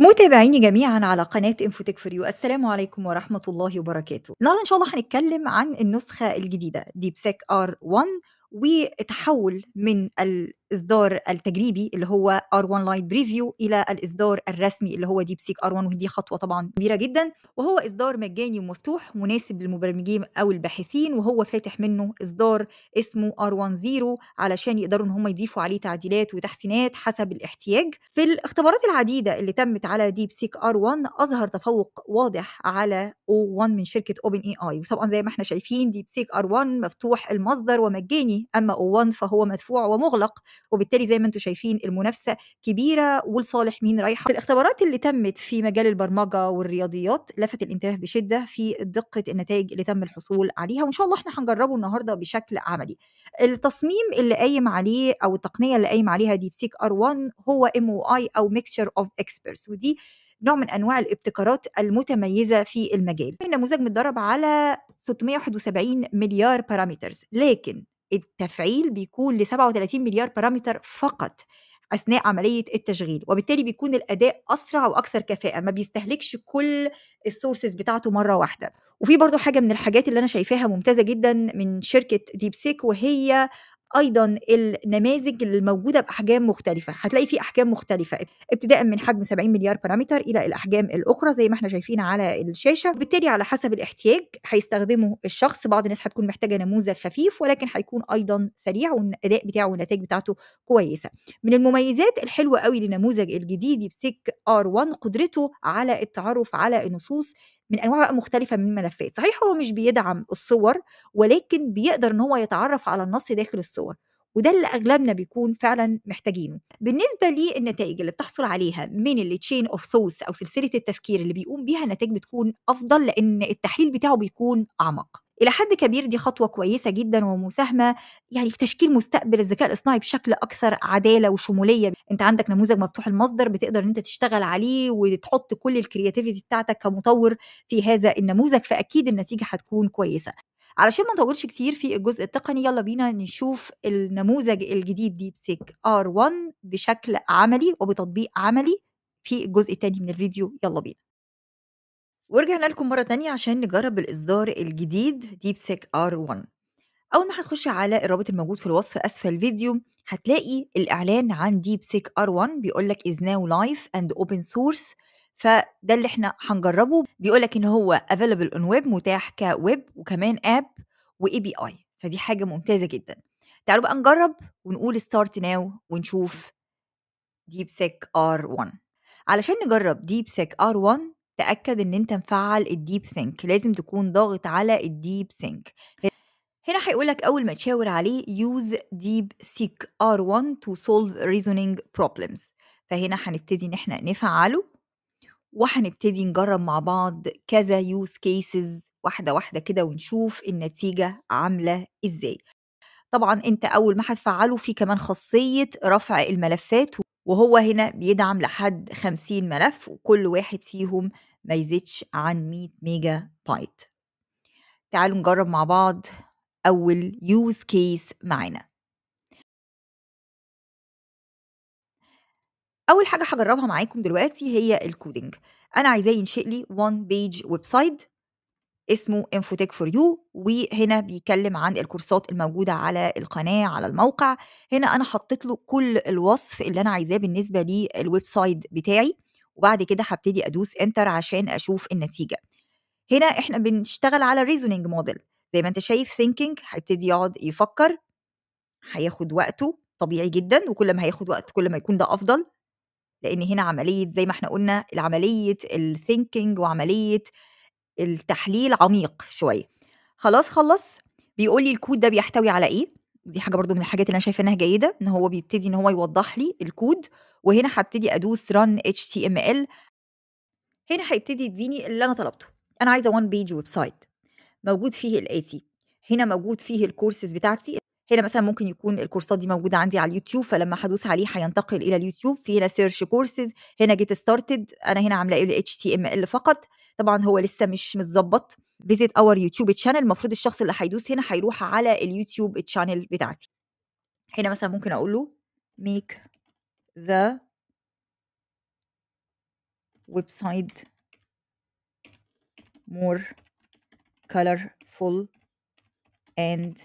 متابعيني جميعا على قناة انفوتك فور يو السلام عليكم ورحمة الله وبركاته النهاردة إن شاء الله هنتكلم عن النسخة الجديدة ديب ار 1 وتحول من الاصدار التجريبي اللي هو ار 1 لايت بريفيو الى الاصدار الرسمي اللي هو ديب سيك ار 1 ودي خطوه طبعا كبيره جدا وهو اصدار مجاني ومفتوح مناسب للمبرمجين او الباحثين وهو فاتح منه اصدار اسمه ار 1 زيرو علشان يقدروا ان هم يضيفوا عليه تعديلات وتحسينات حسب الاحتياج في الاختبارات العديده اللي تمت على ديب سيك ار 1 اظهر تفوق واضح علي او O1 من شركه اوبن اي اي وطبعا زي ما احنا شايفين ديب سيك ار 1 مفتوح المصدر ومجاني اما او 1 فهو مدفوع ومغلق وبالتالي زي ما انتم شايفين المنافسه كبيره ولصالح مين رايحه الاختبارات اللي تمت في مجال البرمجه والرياضيات لفت الانتباه بشده في دقه النتائج اللي تم الحصول عليها وان شاء الله احنا هنجربه النهارده بشكل عملي التصميم اللي قايم عليه او التقنيه اللي قايم عليها ديب سيك ار 1 هو ام او اي او ميكشر اوف اكسبيرتس ودي نوع من انواع الابتكارات المتميزه في المجال النموذج متدرب على 671 مليار بارامترز لكن التفعيل بيكون ل 37 مليار بارامتر فقط اثناء عمليه التشغيل وبالتالي بيكون الاداء اسرع واكثر كفاءه ما بيستهلكش كل السورسز بتاعته مره واحده وفي برضو حاجه من الحاجات اللي انا شايفاها ممتازه جدا من شركه ديب سيك وهي ايضا النماذج الموجوده باحجام مختلفه هتلاقي في احجام مختلفه ابتداء من حجم 70 مليار بارامتر الى الاحجام الاخرى زي ما احنا شايفين على الشاشه وبالتالي على حسب الاحتياج هيستخدمه الشخص بعض الناس هتكون محتاجه نموذج خفيف ولكن هيكون ايضا سريع والاداء بتاعه والنتائج بتاعته كويسه من المميزات الحلوه قوي للنموذج الجديد بسيك ار 1 قدرته على التعرف على النصوص من انواع بقى مختلفه من الملفات صحيح هو مش بيدعم الصور ولكن بيقدر ان هو يتعرف على النص داخل الصور وده اللي اغلبنا بيكون فعلا محتاجينه بالنسبه للنتائج اللي بتحصل عليها من التشين اوف ثوث او سلسله التفكير اللي بيقوم بيها النتائج بتكون افضل لان التحليل بتاعه بيكون اعمق الى حد كبير دي خطوه كويسه جدا ومساهمه يعني في تشكيل مستقبل الذكاء الاصطناعي بشكل اكثر عداله وشموليه انت عندك نموذج مفتوح المصدر بتقدر ان انت تشتغل عليه وتحط كل الكرياتيفيتي بتاعتك كمطور في هذا النموذج فاكيد النتيجه هتكون كويسه علشان ما نطولش كتير في الجزء التقني يلا بينا نشوف النموذج الجديد ديب سيك ار 1 بشكل عملي وبتطبيق عملي في الجزء الثاني من الفيديو يلا بينا ورجعنا لكم مرة تانية عشان نجرب الإصدار الجديد ديبسيك ار 1 أول ما هتخش على الرابط الموجود في الوصف أسفل الفيديو هتلاقي الإعلان عن ديبسيك ار 1 بيقولك is now live and open source فده اللي احنا هنجربه بيقولك إن هو available on web متاح كويب وكمان اب واي بي اي فدي حاجة ممتازة جدا تعالوا بقى نجرب ونقول ستارت ناو ونشوف ديبسيك ار 1 علشان نجرب ديبسيك ار 1 تأكد إن أنت مفعّل الديب سينك لازم تكون ضاغط على الديب سينك هنا هيقولك أول ما تشاور عليه use deep seek R1 to solve reasoning problems فهنا هنبتدي إن احنا نفعله وهنبتدي نجرب مع بعض كذا use cases واحدة واحدة كده ونشوف النتيجة عاملة إزاي طبعا انت اول ما هتفعله في كمان خاصيه رفع الملفات وهو هنا بيدعم لحد 50 ملف وكل واحد فيهم ما يزيدش عن 100 ميجا بايت تعالوا نجرب مع بعض أول يوز كيس معانا أول حاجة هجربها معاكم دلوقتي هي الكودينج أنا عايزاه ينشئ لي وان بيج ويب سايت اسمه انفوتك فور يو وهنا بيتكلم عن الكورسات الموجوده على القناه على الموقع هنا انا حطيت له كل الوصف اللي انا عايزاه بالنسبه للويب سايت بتاعي وبعد كده هبتدي ادوس انتر عشان اشوف النتيجه هنا احنا بنشتغل على ريزونينج موديل زي ما انت شايف ثينكينج هيبتدي يقعد يفكر هياخد وقته طبيعي جدا وكل ما هياخد وقت كل ما يكون ده افضل لان هنا عمليه زي ما احنا قلنا عمليه الثينكينج وعمليه التحليل عميق شويه خلاص خلص بيقول لي الكود ده بيحتوي على ايه ودي حاجه برضو من الحاجات اللي انا شايفه انها جيده ان هو بيبتدي ان هو يوضح لي الكود وهنا هبتدي ادوس run html هنا هيبتدي يديني اللي انا طلبته انا عايزه وان بيج ويب سايت موجود فيه الاتي هنا موجود فيه الكورسز بتاعتي هنا مثلا ممكن يكون الكورسات دي موجوده عندي على اليوتيوب فلما هدوس عليه هينتقل الى اليوتيوب في هنا سيرش كورسز هنا جيت ستارتد انا هنا عامله ايه اتش تي ام ال فقط طبعا هو لسه مش متظبط فيزيت اور يوتيوب تشانل المفروض الشخص اللي هيدوس هنا هيروح على اليوتيوب تشانل بتاعتي هنا مثلا ممكن اقول له ميك ذا ويب سايت more colorful and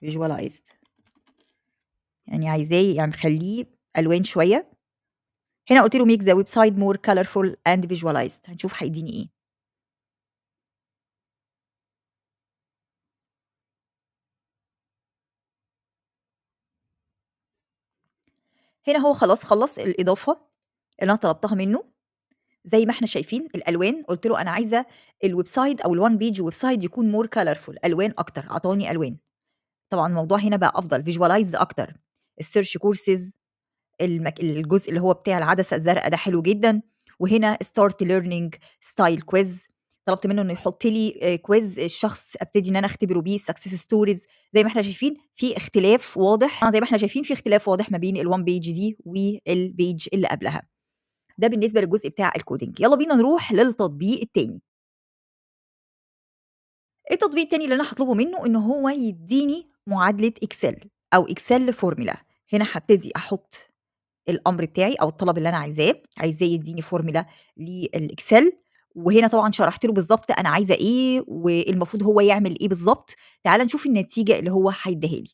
فيجوالايزد يعني عايزاه يعني مخليه الوان شويه هنا قلت له ميك ذا ويب سايت مور كلرفول اند فيجوالايزد هنشوف هيديني ايه هنا هو خلاص خلص الاضافه اللي انا طلبتها منه زي ما احنا شايفين الالوان قلت له انا عايزه الويب سايت او الوان بيج ويب سايت يكون مور كالرفول الوان اكتر اعطاني الوان طبعا الموضوع هنا بقى افضل فيجواليزد اكتر السيرش كورسز المك... الجزء اللي هو بتاع العدسه الزرقاء ده حلو جدا وهنا ستارت ليرنينج ستايل كويز طلبت منه انه يحط لي كويز آه، الشخص ابتدي ان انا اختبره بيه سكسس ستوريز زي ما احنا شايفين في اختلاف واضح آه، زي ما احنا شايفين في اختلاف واضح ما بين الوان بيج دي والبيج اللي قبلها ده بالنسبه للجزء بتاع الكودينج يلا بينا نروح للتطبيق التاني التطبيق التاني اللي انا هطلبه منه ان هو يديني معادله اكسل او اكسل فورمولا هنا هبتدي احط الامر بتاعي او الطلب اللي انا عايزاه عايزاه يديني فورمولا للاكسل وهنا طبعا شرحت له بالظبط انا عايزه ايه والمفروض هو يعمل ايه بالظبط تعال نشوف النتيجه اللي هو هيديها لي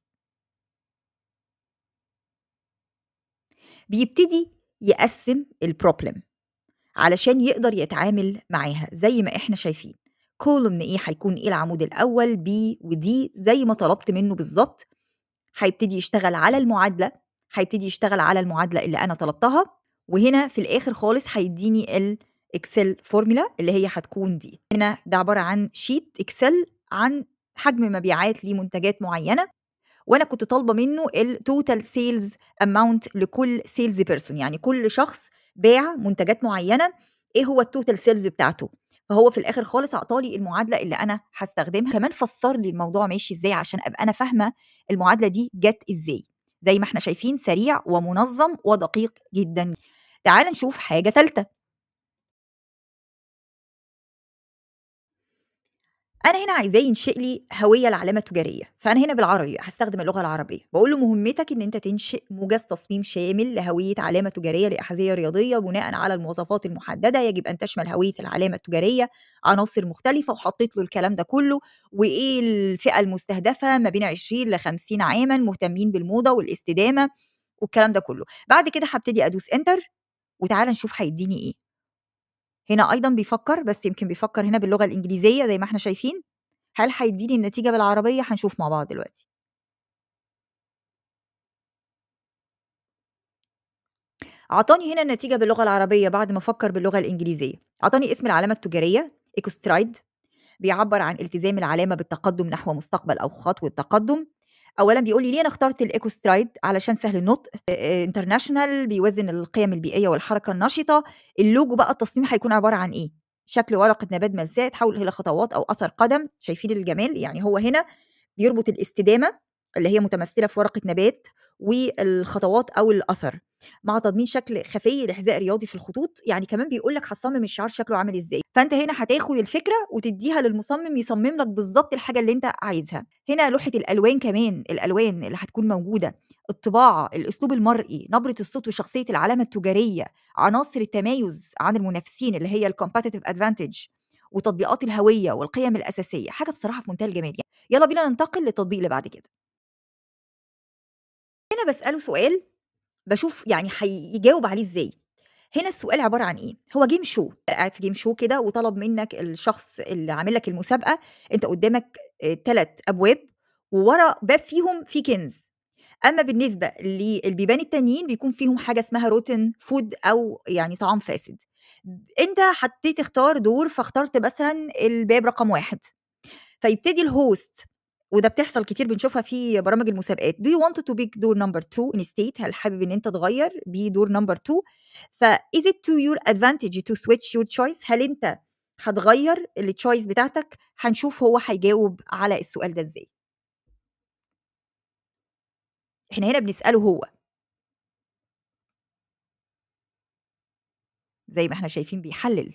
بيبتدي يقسم البروبلم علشان يقدر يتعامل معاها زي ما احنا شايفين كولومن ايه هيكون ايه العمود الاول بي ودي زي ما طلبت منه بالظبط هيبتدي يشتغل على المعادله هيبتدي يشتغل على المعادله اللي انا طلبتها وهنا في الاخر خالص هيديني الاكسل فورمولا اللي هي هتكون دي هنا ده عباره عن شيت اكسل عن حجم مبيعات لمنتجات معينه وانا كنت طالبه منه التوتال سيلز اماونت لكل سيلز بيرسون يعني كل شخص باع منتجات معينه ايه هو التوتال سيلز بتاعته فهو في الاخر خالص اعطالي المعادله اللي انا هستخدمها كمان فسر لي الموضوع ماشي ازاي عشان ابقى انا فاهمه المعادله دي جت ازاي زي ما احنا شايفين سريع ومنظم ودقيق جدا تعال نشوف حاجه ثالثه انا هنا عايزاه ينشئ لي هويه لعلامه تجاريه فانا هنا بالعربي هستخدم اللغه العربيه بقول له مهمتك ان انت تنشئ موجز تصميم شامل لهويه علامه تجاريه لاحذيه رياضيه بناء على المواصفات المحدده يجب ان تشمل هويه العلامه التجاريه عناصر مختلفه وحطيت له الكلام ده كله وايه الفئه المستهدفه ما بين 20 ل 50 عاما مهتمين بالموضه والاستدامه والكلام ده كله بعد كده هبتدي ادوس انتر وتعالى نشوف هيديني ايه هنا أيضا بيفكر بس يمكن بيفكر هنا باللغة الإنجليزية زي ما احنا شايفين هل هيديني النتيجة بالعربية هنشوف مع بعض دلوقتي اعطاني هنا النتيجة باللغة العربية بعد ما فكر باللغة الإنجليزية اعطاني اسم العلامة التجارية إيكوسترايد بيعبر عن التزام العلامة بالتقدم نحو مستقبل أو خطوة تقدم اولا بيقول لي ليه انا اخترت الايكو سترايد علشان سهل النطق انترناشونال آه، آه، بيوزن القيم البيئيه والحركه النشطه اللوجو بقى التصميم هيكون عباره عن ايه شكل ورقه نبات ملساء تحول الى خطوات او اثر قدم شايفين الجمال يعني هو هنا بيربط الاستدامه اللي هي متمثله في ورقه نبات والخطوات او الاثر مع تضمين شكل خفي لحذاء رياضي في الخطوط يعني كمان بيقول لك هتصمم الشعار شكله عامل ازاي فانت هنا هتاخد الفكره وتديها للمصمم يصمم لك بالظبط الحاجه اللي انت عايزها هنا لوحه الالوان كمان الالوان اللي هتكون موجوده الطباعه الاسلوب المرئي نبره الصوت وشخصيه العلامه التجاريه عناصر التمايز عن المنافسين اللي هي الكومباتيتيف ادفانتج وتطبيقات الهويه والقيم الاساسيه حاجه بصراحه في منتهى الجمال يعني. يلا بينا ننتقل للتطبيق اللي بعد كده هنا بسأله سؤال بشوف يعني هيجاوب عليه ازاي هنا السؤال عباره عن ايه هو جيم شو قاعد في جيم شو كده وطلب منك الشخص اللي عامل لك المسابقه انت قدامك ثلاث آه، ابواب وورا باب فيهم في كنز اما بالنسبه للبيبان التانيين بيكون فيهم حاجه اسمها روتن فود او يعني طعام فاسد انت حطيت تختار دور فاخترت مثلا الباب رقم واحد فيبتدي الهوست وده بتحصل كتير بنشوفها في برامج المسابقات do you want to be door number two in state هل حابب ان انت تغير بدور number two ف is it to your advantage to switch your choice هل انت هتغير التشويس بتاعتك هنشوف هو هيجاوب على السؤال ده ازاي احنا هنا بنسأله هو زي ما احنا شايفين بيحلل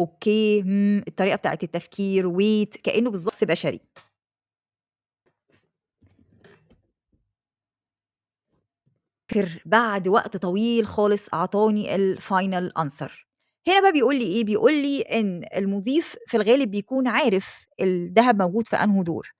اوكي الطريقه بتاعت التفكير ويت كانه بالظبط بشري بفتكر بعد وقت طويل خالص اعطاني الفاينل انسر هنا بقى بيقول لي ايه بيقول لي ان المضيف في الغالب بيكون عارف الذهب موجود في انه دور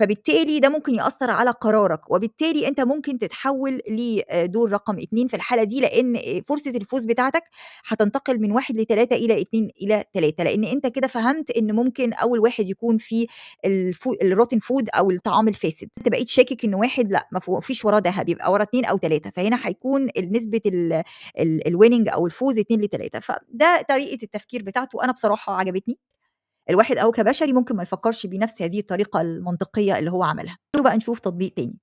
فبالتالي ده ممكن ياثر على قرارك وبالتالي انت ممكن تتحول لدور آه، رقم اثنين في الحاله دي لان آه، فرصه الفوز بتاعتك هتنتقل من واحد لثلاثه الى اثنين الى ثلاثه لان انت كده فهمت ان ممكن اول واحد يكون في الفو... الروتن فود او الطعام الفاسد انت بقيت شاكك ان واحد لا ما فيش وراه ذهب يبقى وراه اثنين او ثلاثه فهنا هيكون نسبه الويننج او الفوز اثنين لثلاثه فده طريقه التفكير بتاعته انا بصراحه عجبتني الواحد او كبشري ممكن ما يفكرش بنفس هذه الطريقة المنطقية اللي هو عملها نروح بقى نشوف تطبيق تاني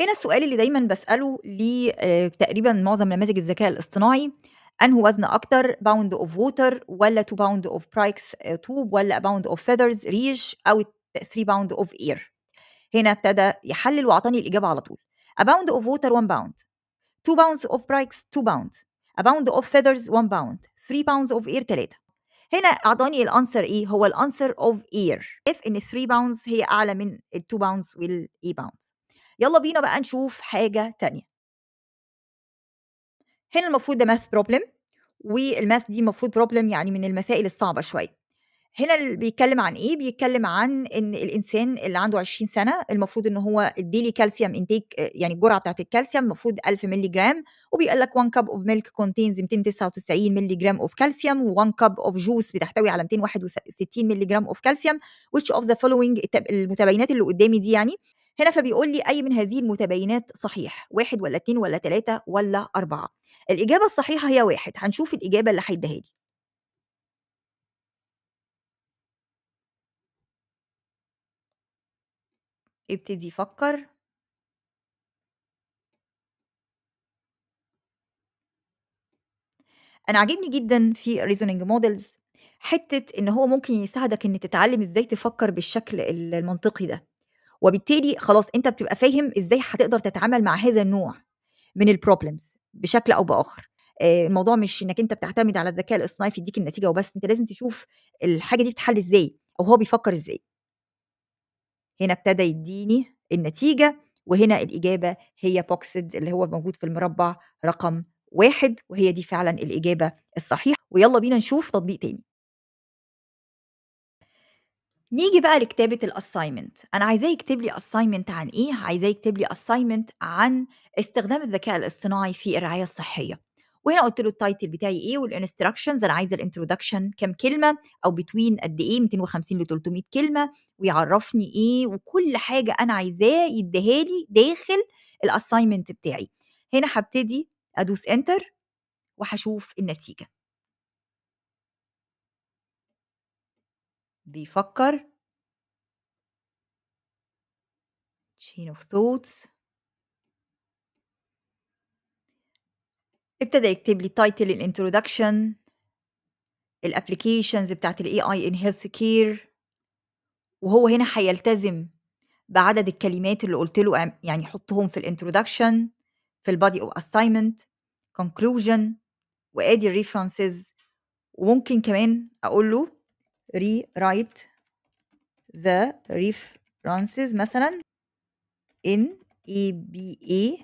هنا السؤال اللي دايما بسأله لي آه، تقريبا معظم نماذج الذكاء الاصطناعي انه وزن اكتر باوند اوف ووتر ولا 2 باوند اوف برايكس توب ولا باوند اوف فيذرز ريش او 3 باوند اوف اير هنا ابتدى يحلل واعطاني الاجابه على طول A اوف ووتر 1 باوند 2 باوند اوف برايكس 2 باوند a pound of feathers 1 pound 3 pounds of ear 3 هنا اعطاني الانسر ايه هو الانسر اوف اير اف ان 3 باوندز هي اعلى من 2 باوندز وال 8 e باوندز يلا بينا بقى نشوف حاجه تانية هنا المفروض ده ماث بروبلم والماث دي المفروض بروبلم يعني من المسائل الصعبه شويه هنا بيتكلم عن ايه بيتكلم عن ان الانسان اللي عنده 20 سنه المفروض ان هو الديلي كالسيوم انتيك يعني الجرعه بتاعت الكالسيوم المفروض 1000 مللي جرام وبيقول لك 1 كاب اوف ميلك كونتينز 299 مللي جرام اوف كالسيوم و1 كاب اوف جوس بتحتوي على 261 مللي جرام اوف كالسيوم which اوف ذا فولوينج المتبينات اللي قدامي دي يعني هنا فبيقول لي أي من هذه المتبينات صحيح واحد ولا اتنين ولا تلاتة ولا أربعة الإجابة الصحيحة هي واحد هنشوف الإجابة اللي هيديها لي ابتدي فكّر. أنا عاجبني جدًا في reasoning models حتّة إن هو ممكن يساعدك إن تتعلّم إزاي تفكّر بالشكل المنطقي ده، وبالتالي خلاص أنت بتبقى فاهم إزاي هتقدر تتعامل مع هذا النوع من البروبلمز بشكل أو بآخر. آه، الموضوع مش إنّك أنت بتعتمد على الذكاء الاصطناعي فيدّيك النتيجة وبس، أنت لازم تشوف الحاجة دي بتتحل إزاي أو هو بيفكّر إزاي. هنا ابتدى يديني النتيجة وهنا الإجابة هي بوكسد اللي هو موجود في المربع رقم واحد وهي دي فعلا الإجابة الصحيحة ويلا بينا نشوف تطبيق تاني نيجي بقى لكتابة الأسايمنت أنا عايزاه يكتب لي أسايمنت عن إيه؟ عايزاه يكتب لي أسايمنت عن استخدام الذكاء الاصطناعي في الرعاية الصحية وهنا قلت له التايتل بتاعي ايه والانستراكشنز انا عايزه الانترودكشن كام كلمه او بتوين قد ايه 250 ل 300 كلمه ويعرفني ايه وكل حاجه انا عايزاه يديها لي داخل الاساينمنت بتاعي هنا هبتدي ادوس انتر وهشوف النتيجه بيفكر chain of thoughts ابتدى يكتب لي تايتل الانترودكشن الابلكيشنز بتاعت الاي اي ان هيلث كير وهو هنا هيلتزم بعدد الكلمات اللي قلت له يعني حطهم في الانترودكشن في البادي اوف اساينمنت كونكلوجن وادي الريفرنسز وممكن كمان اقول له ري رايت ذا ريفرنسز مثلا ان اي بي اي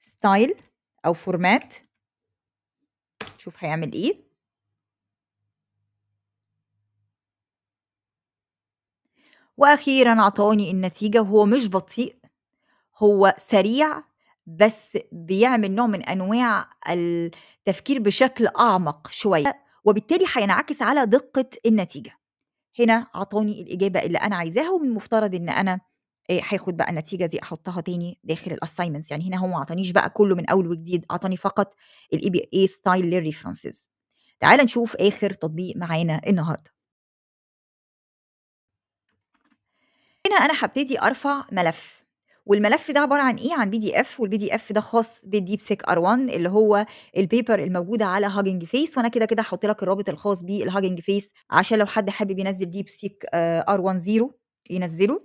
ستايل أو فورمات شوف هيعمل إيه وأخيرا عطاني النتيجة وهو مش بطيء هو سريع بس بيعمل نوع من أنواع التفكير بشكل أعمق شوية وبالتالي هينعكس على دقة النتيجة هنا عطاني الإجابة اللي أنا عايزاها ومن المفترض إن أنا إيه، هياخد هاخد بقى النتيجه دي احطها تاني داخل الاساينمنتس يعني هنا هو ما عطانيش بقى كله من اول وجديد عطاني فقط الاي بي اي ستايل للريفرنسز تعال نشوف اخر تطبيق معانا النهارده هنا انا هبتدي ارفع ملف والملف ده عباره عن ايه عن بي دي اف والبي دي اف ده خاص بالديب سيك ار 1 اللي هو البيبر الموجوده على هاجنج فيس وانا كده كده هحط لك الرابط الخاص بالهاجنج فيس عشان لو حد حابب ينزل ديب سيك ار 1 0 ينزله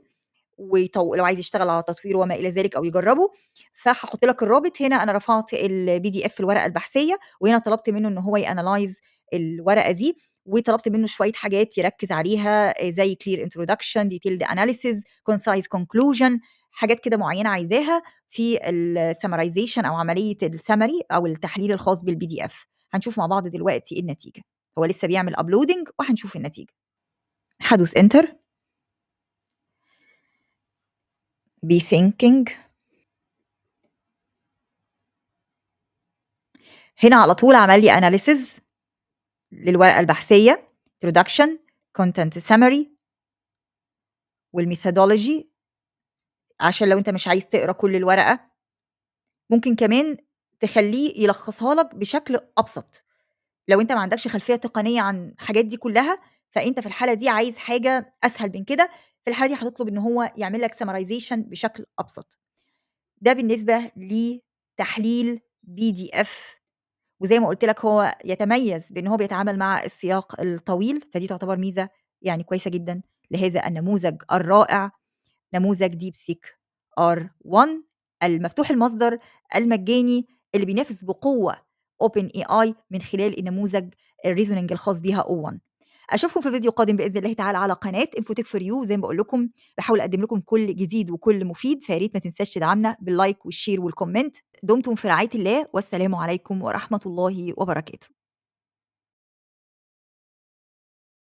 ويطو... لو عايز يشتغل على تطوير وما الى ذلك او يجربه فهحط لك الرابط هنا انا رفعت البي دي اف الورقه البحثيه وهنا طلبت منه ان هو يانلايز الورقه دي وطلبت منه شويه حاجات يركز عليها آه، زي كلير انترودكشن ديتيلد اناليسيز كونسايز كونكلوجن حاجات كده معينه عايزاها في السمرايزيشن او عمليه السمري او التحليل الخاص بالبي دي اف هنشوف مع بعض دلوقتي النتيجه هو لسه بيعمل ابلودنج وهنشوف النتيجه هدوس انتر be thinking هنا على طول عمل لي analysis للورقة البحثية introduction content summary والميثودولوجي عشان لو انت مش عايز تقرا كل الورقة ممكن كمان تخليه يلخصها لك بشكل أبسط لو انت ما عندكش خلفية تقنية عن الحاجات دي كلها فانت في الحالة دي عايز حاجة أسهل من كده في الحاله دي هتطلب ان هو يعمل لك سمرايزيشن بشكل ابسط ده بالنسبه لتحليل بي دي اف وزي ما قلت لك هو يتميز بان هو بيتعامل مع السياق الطويل فدي تعتبر ميزه يعني كويسه جدا لهذا النموذج الرائع نموذج ديب سيك ار 1 المفتوح المصدر المجاني اللي بينافس بقوه اوبن اي اي من خلال النموذج الريزوننج الخاص بيها او 1 اشوفكم في فيديو قادم باذن الله تعالى على قناه انفوتك فور يو زي ما بقول لكم بحاول اقدم لكم كل جديد وكل مفيد فيا ريت ما تنساش تدعمنا باللايك والشير والكومنت دمتم في رعايه الله والسلام عليكم ورحمه الله وبركاته